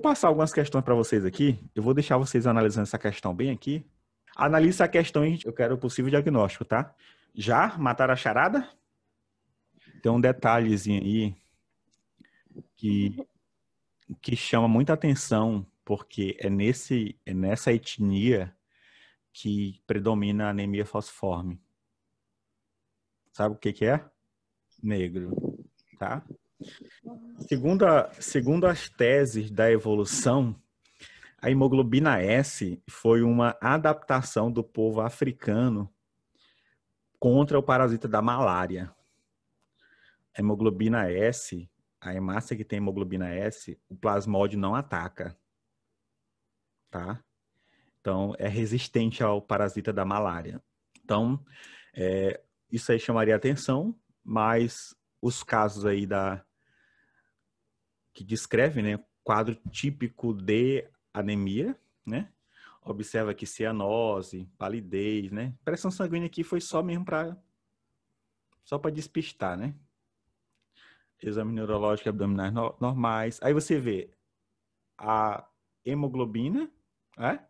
vou passar algumas questões para vocês aqui. Eu vou deixar vocês analisando essa questão bem aqui. Analise a questão e eu quero o possível diagnóstico, tá? Já mataram a charada? Tem um detalhezinho aí que, que chama muita atenção, porque é, nesse, é nessa etnia que predomina a anemia falciforme. Sabe o que, que é? Negro, tá? Segundo, a, segundo as teses da evolução, a hemoglobina S foi uma adaptação do povo africano contra o parasita da malária. A hemoglobina S, a hemácia que tem hemoglobina S, o plasmódio não ataca. Tá? Então, é resistente ao parasita da malária. Então, é, isso aí chamaria atenção, mas os casos aí da que descreve né, quadro típico de anemia, né? Observa que cianose, palidez, né? Pressão sanguínea aqui foi só mesmo para só para despistar, né? Exame neurológico abdominais no, normais. Aí você vê a hemoglobina, né?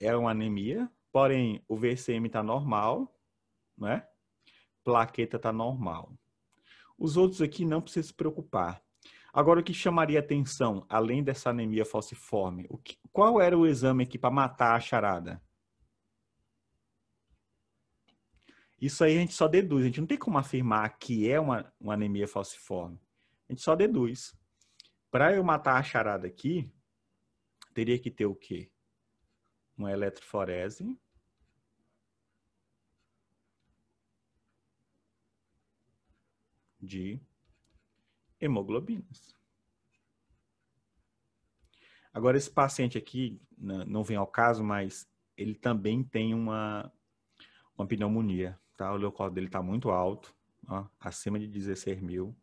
É uma anemia, porém o VCM está normal, né? Plaqueta está normal. Os outros aqui não precisa se preocupar. Agora, o que chamaria atenção, além dessa anemia falciforme, que, qual era o exame aqui para matar a charada? Isso aí a gente só deduz, a gente não tem como afirmar que é uma, uma anemia falciforme. A gente só deduz. Para eu matar a charada aqui, teria que ter o quê? Uma eletroforese. De hemoglobinas. Agora, esse paciente aqui, né, não vem ao caso, mas ele também tem uma, uma pneumonia, tá? O leucócito dele está muito alto, ó, acima de 16 mil.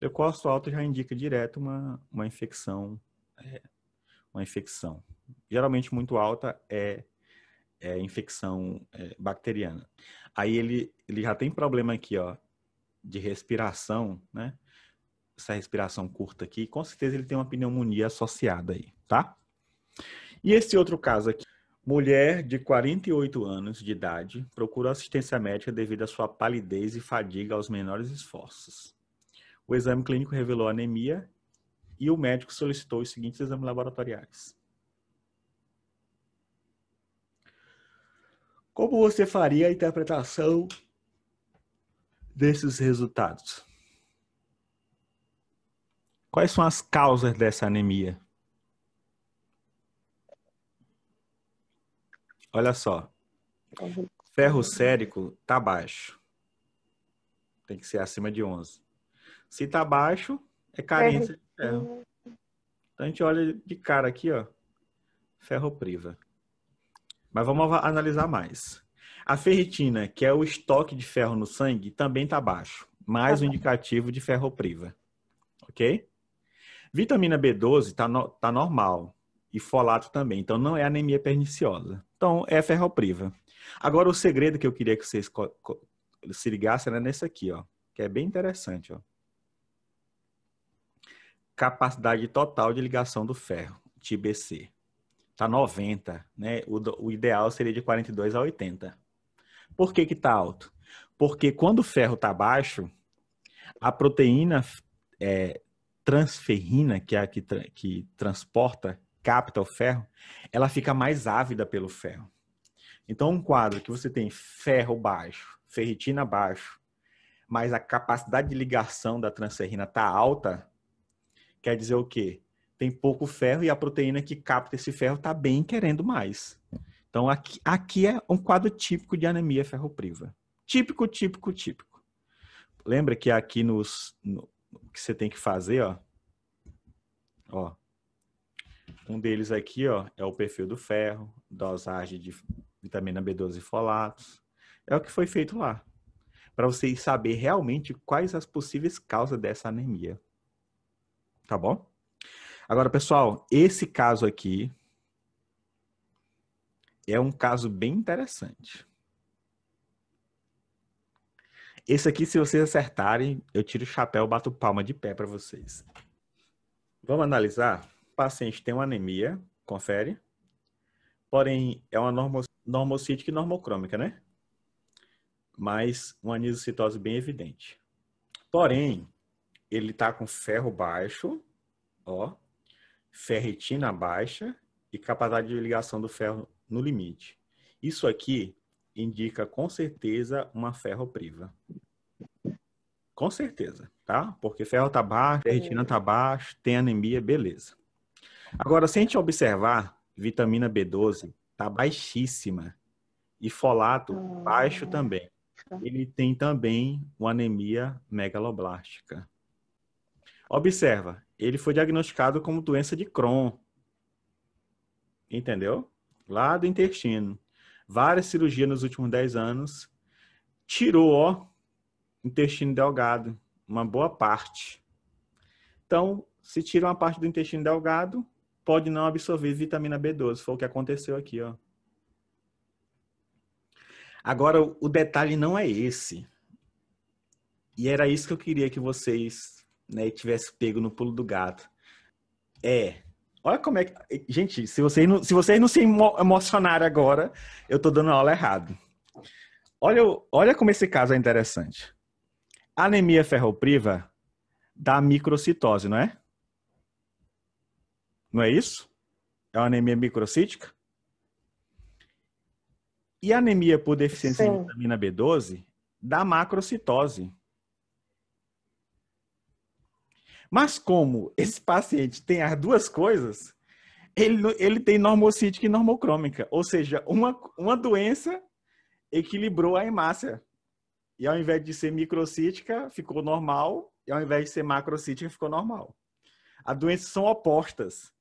Leucócito alto já indica direto uma, uma infecção, é, uma infecção. Geralmente muito alta é, é infecção é, bacteriana. Aí ele, ele já tem problema aqui, ó, de respiração, né? essa respiração curta aqui, com certeza ele tem uma pneumonia associada aí, tá? E esse outro caso aqui, mulher de 48 anos de idade procura assistência médica devido à sua palidez e fadiga aos menores esforços. O exame clínico revelou anemia e o médico solicitou os seguintes exames laboratoriais. Como você faria a interpretação desses resultados? Quais são as causas dessa anemia? Olha só. Ferro sérico está baixo. Tem que ser acima de 11. Se está baixo, é carência de ferro. Então a gente olha de cara aqui, ó. Ferro priva. Mas vamos analisar mais. A ferritina, que é o estoque de ferro no sangue, também está baixo. Mais tá um indicativo de ferro priva. Ok? Vitamina B12 está no, tá normal e folato também, então não é anemia perniciosa. Então é ferropriva. Agora o segredo que eu queria que vocês se ligassem era nesse aqui, ó, que é bem interessante, ó. Capacidade total de ligação do ferro, TBC. Tá 90, né? O, o ideal seria de 42 a 80. Por que que tá alto? Porque quando o ferro tá baixo, a proteína é, transferrina, que é a que, tra que transporta, capta o ferro, ela fica mais ávida pelo ferro. Então, um quadro que você tem ferro baixo, ferritina baixo, mas a capacidade de ligação da transferrina está alta, quer dizer o quê? Tem pouco ferro e a proteína que capta esse ferro está bem querendo mais. Então, aqui, aqui é um quadro típico de anemia ferropriva. Típico, típico, típico. Lembra que aqui nos, o que você tem que fazer, ó. Ó. Um deles aqui, ó, é o perfil do ferro, dosagem de vitamina B12 e folatos. É o que foi feito lá. Para você saber realmente quais as possíveis causas dessa anemia. Tá bom? Agora, pessoal, esse caso aqui é um caso bem interessante. Esse aqui, se vocês acertarem, eu tiro o chapéu, bato palma de pé para vocês. Vamos analisar? O paciente tem uma anemia, confere. Porém, é uma normocítica e normocrômica, né? Mas uma anisocitose bem evidente. Porém, ele está com ferro baixo, ó, ferritina baixa e capacidade de ligação do ferro no limite. Isso aqui indica com certeza uma ferropriva. Com certeza, tá? Porque ferro tá baixo, ferritina é. tá baixo, tem anemia, beleza. Agora, se a gente observar, vitamina B12 tá baixíssima e folato ah. baixo também. Ele tem também uma anemia megaloblástica. Observa, ele foi diagnosticado como doença de Crohn. Entendeu? Lá do intestino várias cirurgias nos últimos 10 anos, tirou, ó, intestino delgado, uma boa parte. Então, se tira uma parte do intestino delgado, pode não absorver vitamina B12. Foi o que aconteceu aqui, ó. Agora, o detalhe não é esse. E era isso que eu queria que vocês né, tivessem pego no pulo do gato. É, Olha como é que. Gente, se vocês não se, vocês não se emocionarem agora, eu tô dando aula errado. Olha, olha como esse caso é interessante. Anemia ferropriva dá microcitose, não é? Não é isso? É uma anemia microcítica? E anemia por deficiência Sim. de vitamina B12 dá macrocitose. Mas como esse paciente tem as duas coisas, ele, ele tem normocítica e normocrômica, ou seja, uma, uma doença equilibrou a hemácia. E ao invés de ser microcítica, ficou normal, e ao invés de ser macrocítica, ficou normal. As doenças são opostas.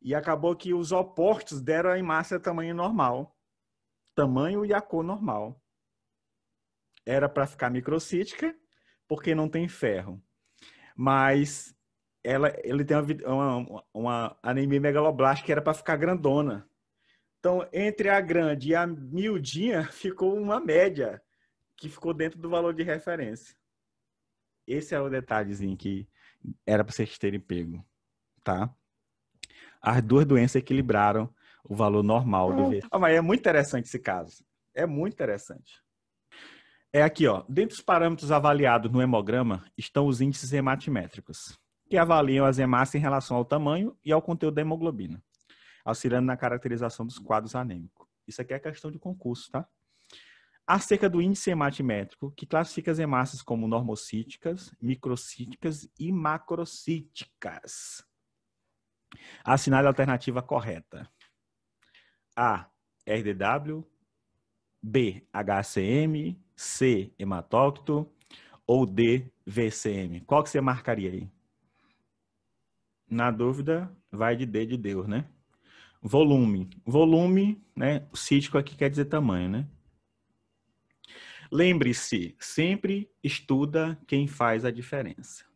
E acabou que os opostos deram a hemácia tamanho normal. Tamanho e a cor normal. Era para ficar microcítica, porque não tem ferro. Mas ela, ele tem uma, uma, uma anemia megaloblástica que era para ficar grandona. Então, entre a grande e a miudinha, ficou uma média que ficou dentro do valor de referência. Esse é o detalhezinho que era para vocês terem pego, tá? As duas doenças equilibraram o valor normal do VT. Ah, mas é muito interessante esse caso. É muito interessante. É aqui, ó. Dentre os parâmetros avaliados no hemograma estão os índices hematimétricos, que avaliam as hemácias em relação ao tamanho e ao conteúdo da hemoglobina, auxiliando na caracterização dos quadros anêmicos. Isso aqui é questão de concurso, tá? Acerca do índice hematimétrico, que classifica as hemácias como normocíticas, microcíticas e macrocíticas. Assinale a alternativa correta. A. RDW B, HCM, C, hematócito ou D, VCM? Qual que você marcaria aí? Na dúvida, vai de D de Deus, né? Volume. Volume, né? O cítico aqui quer dizer tamanho, né? Lembre-se, sempre estuda quem faz a diferença.